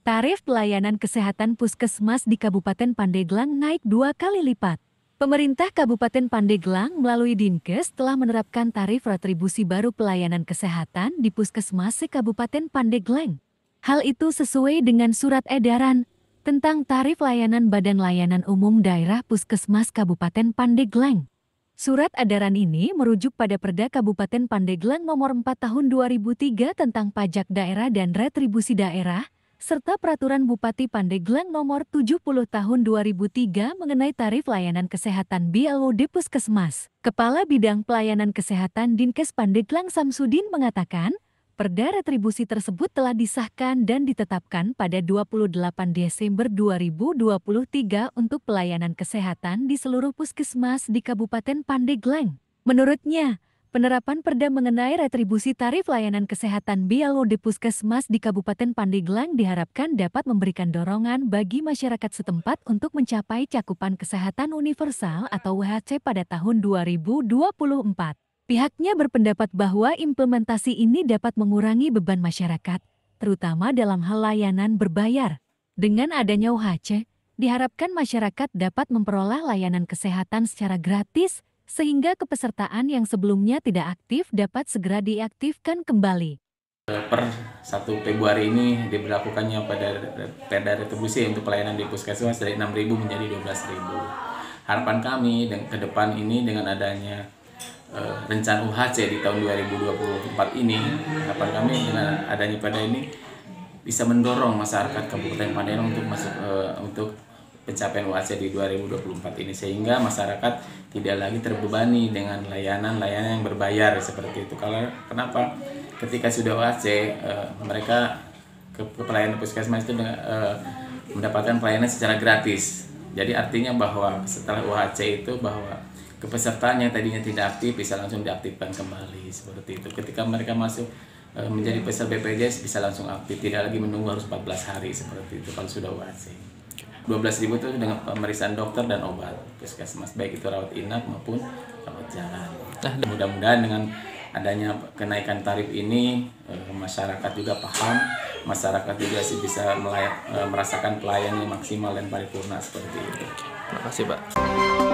Tarif pelayanan kesehatan puskesmas di Kabupaten Pandeglang naik dua kali lipat. Pemerintah Kabupaten Pandeglang melalui Dinkes telah menerapkan tarif retribusi baru pelayanan kesehatan di puskesmas Kabupaten Pandeglang. Hal itu sesuai dengan surat edaran tentang tarif layanan Badan Layanan Umum Daerah Puskesmas Kabupaten Pandeglang. Surat edaran ini merujuk pada Perda Kabupaten Pandeglang Nomor 4 Tahun 2003 tentang pajak daerah dan retribusi daerah serta Peraturan Bupati Pandeglang Nomor 70 Tahun 2003 mengenai tarif layanan kesehatan BLO di Puskesmas. Kepala Bidang Pelayanan Kesehatan Dinkes Pandeglang Samsudin mengatakan, Perda retribusi tersebut telah disahkan dan ditetapkan pada 28 Desember 2023 untuk pelayanan kesehatan di seluruh puskesmas di Kabupaten Pandeglang. Menurutnya, penerapan perda mengenai retribusi tarif layanan kesehatan BLO di Puskesmas di Kabupaten Pandeglang diharapkan dapat memberikan dorongan bagi masyarakat setempat untuk mencapai cakupan kesehatan universal atau UHC pada tahun 2024. Pihaknya berpendapat bahwa implementasi ini dapat mengurangi beban masyarakat, terutama dalam hal layanan berbayar. Dengan adanya UHC, diharapkan masyarakat dapat memperoleh layanan kesehatan secara gratis, sehingga kepesertaan yang sebelumnya tidak aktif dapat segera diaktifkan kembali. Per 1 Februari ini diberlakukannya pada perda retribusi untuk pelayanan di puskesmas dari 6.000 menjadi 12.000. Harapan kami ke depan ini dengan adanya uh, rencana UHC di tahun 2024 ini, harapan kami dengan adanya pada ini bisa mendorong masyarakat Kabupaten Pandeglang untuk masuk uh, untuk pencapaian UHC di 2024 ini sehingga masyarakat tidak lagi terbebani dengan layanan-layanan yang berbayar seperti itu. Kalau kenapa ketika sudah UHC uh, eh, mereka ke, ke pelayanan puskesmas itu uh, mendapatkan pelayanan secara gratis. Jadi artinya bahwa setelah UHC itu bahwa kepesertaan yang tadinya tidak aktif bisa langsung diaktifkan kembali seperti itu. Ketika mereka masuk eh, menjadi peserta BPJS bisa langsung aktif tidak lagi menunggu harus 14 hari seperti itu kalau sudah UHC ribu itu dengan pemeriksaan dokter dan obat puskesmas baik itu rawat inap maupun rawat jalan. Nah, mudah-mudahan dengan adanya kenaikan tarif ini eh, masyarakat juga paham, masyarakat juga sih bisa eh, merasakan pelayanan maksimal dan paripurna seperti itu. Terima kasih, Pak.